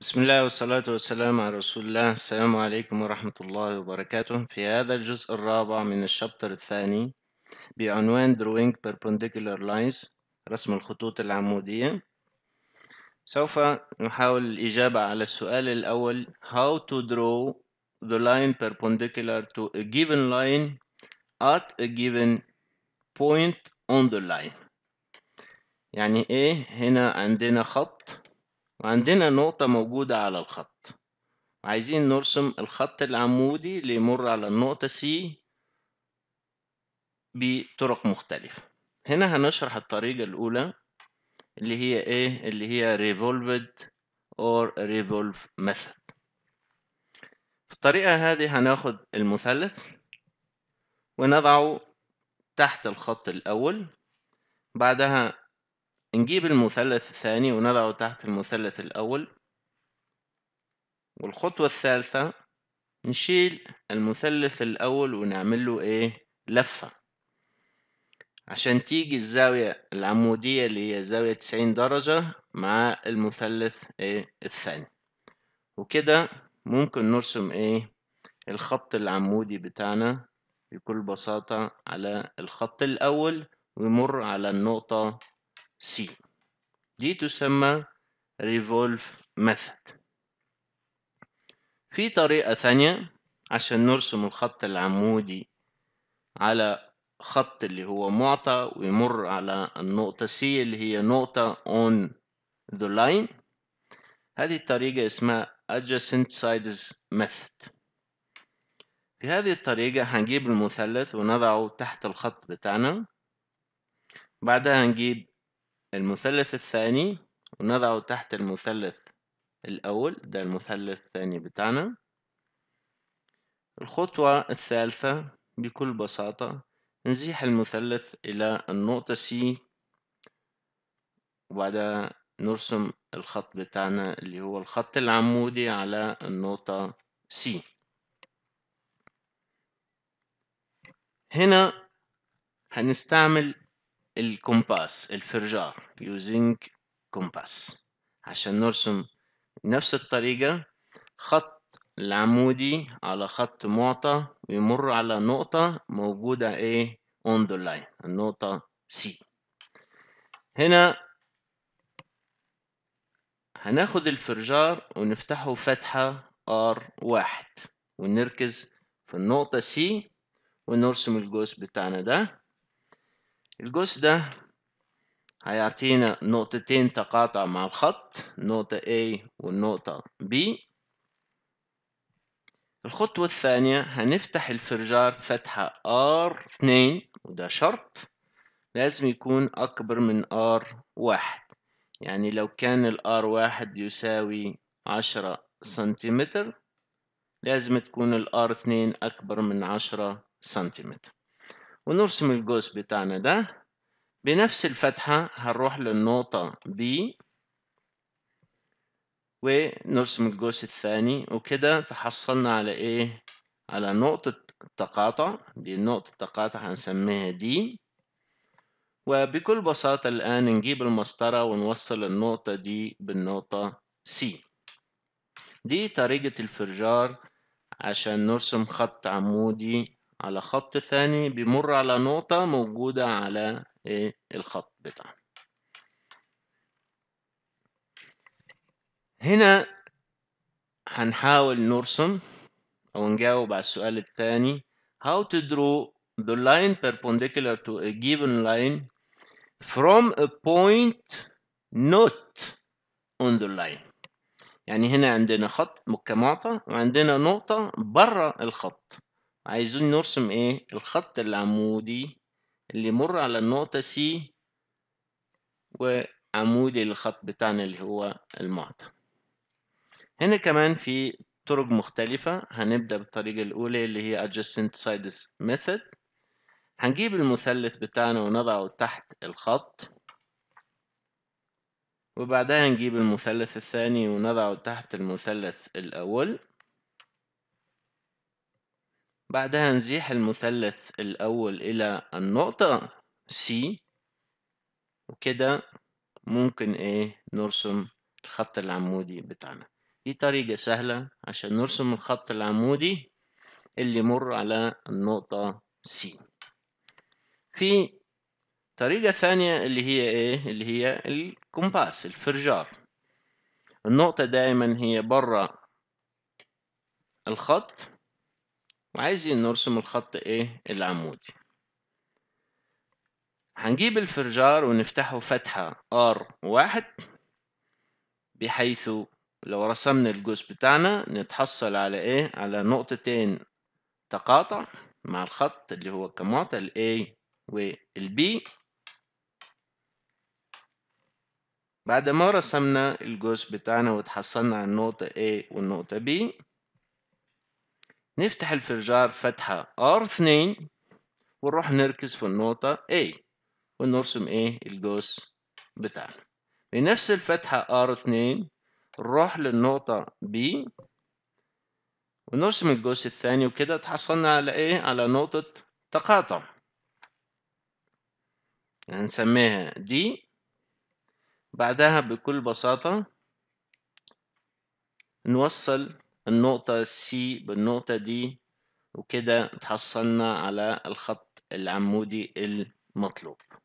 بسم الله والصلاة والسلام على رسول الله السلام عليكم ورحمة الله وبركاته في هذا الجزء الرابع من الشابتر الثاني بعنوان Drawing Perpendicular Lines رسم الخطوط العمودية سوف نحاول الإجابة على السؤال الأول How to draw the line perpendicular to a given line at a given point on the line يعني إيه هنا عندنا خط وعندنا نقطة موجودة على الخط عايزين نرسم الخط العمودي اللي يمر على النقطة سي بطرق مختلفة هنا هنشرح الطريقة الأولى اللي هي إيه اللي هي revolved or revolve method في الطريقة هذه هناخد المثلث ونضعه تحت الخط الأول بعدها نجيب المثلث الثاني ونضعه تحت المثلث الأول والخطوة الثالثة نشيل المثلث الأول ونعمله إيه لفة عشان تيجي الزاوية العمودية اللي هي زاوية تسعين درجة مع المثلث إيه الثاني وكده ممكن نرسم إيه الخط العمودي بتاعنا بكل بساطة على الخط الأول ويمر على النقطة سي دي تسمى ريفولف ميثود في طريقة ثانية عشان نرسم الخط العمودي على خط اللي هو معطى ويمر على النقطة C اللي هي نقطة on the line هذه الطريقة اسمها adjacent sides method في هذه الطريقة هنجيب المثلث ونضعه تحت الخط بتاعنا بعدها هنجيب المثلث الثاني ونضعه تحت المثلث الأول ده المثلث الثاني بتاعنا الخطوة الثالثة بكل بساطة نزيح المثلث إلى النقطة C وبعدها نرسم الخط بتاعنا اللي هو الخط العمودي على النقطة C هنا هنستعمل الكومباس الفرجار using كومباس عشان نرسم نفس الطريقة خط العمودي على خط معطى ويمر على نقطة موجودة ايه on the line النقطة C هنا هناخد الفرجار ونفتحه فتحة R واحد ونركز في النقطة C ونرسم الجزء بتاعنا ده الجزء ده هيعطينا نقطتين تقاطع مع الخط نقطة A والنقطة B الخطوة الثانية هنفتح الفرجار فتحة R2 وده شرط لازم يكون أكبر من R1 يعني لو كان ال R1 يساوي 10 سنتيمتر لازم تكون ال R2 أكبر من 10 سنتيمتر ونرسم القوس بتاعنا ده بنفس الفتحة هنروح للنقطة B ونرسم القوس الثاني وكده تحصلنا على ايه على نقطة تقاطع دي نقطة تقاطع هنسميها دي وبكل بساطة الآن نجيب المسطرة ونوصل النقطة دي بالنقطة C دي طريقة الفرجار عشان نرسم خط عمودي على خط ثاني بيمر على نقطة موجودة على إيه الخط بتاعنا هنا هنحاول نرسم أو نجاوب على السؤال الثاني how to draw the line perpendicular to a given line from a point not on the line يعني هنا عندنا خط كمعطى وعندنا نقطة بره الخط عايزين نرسم ايه الخط العمودي اللي يمر على النقطة C وعمودي للخط بتاعنا اللي هو المعطى هنا كمان في طرق مختلفة هنبدأ بالطريقة الأولى اللي هي adjacent sides method هنجيب المثلث بتاعنا ونضعه تحت الخط وبعدها نجيب المثلث الثاني ونضعه تحت المثلث الأول بعدها نزيح المثلث الأول إلى النقطة C وكده ممكن إيه نرسم الخط العمودي بتاعنا دي طريقة سهلة عشان نرسم الخط العمودي اللي يمر على النقطة C في طريقة ثانية اللي هي إيه اللي هي الكمباس الفرجار النقطة دائما هي برا الخط وعايزين نرسم الخط ايه العمودي هنجيب الفرجار ونفتحه فتحة ار واحد بحيث لو رسمنا الجزء بتاعنا نتحصل على ايه على نقطتين تقاطع مع الخط اللي هو كمعطى ال A وال B بعد ما رسمنا الجزء بتاعنا وتحصلنا على النقطة A والنقطة B نفتح الفرجار فتحة r اثنين ونروح نركز في النقطة A ونرسم ايه القوس بتاعنا بنفس الفتحة R2 نروح للنقطة B ونرسم القوس الثاني وكده تحصلنا على ايه على نقطة تقاطع هنسميها D بعدها بكل بساطة نوصل النقطة سي بالنقطة دي وكده اتحصلنا على الخط العمودي المطلوب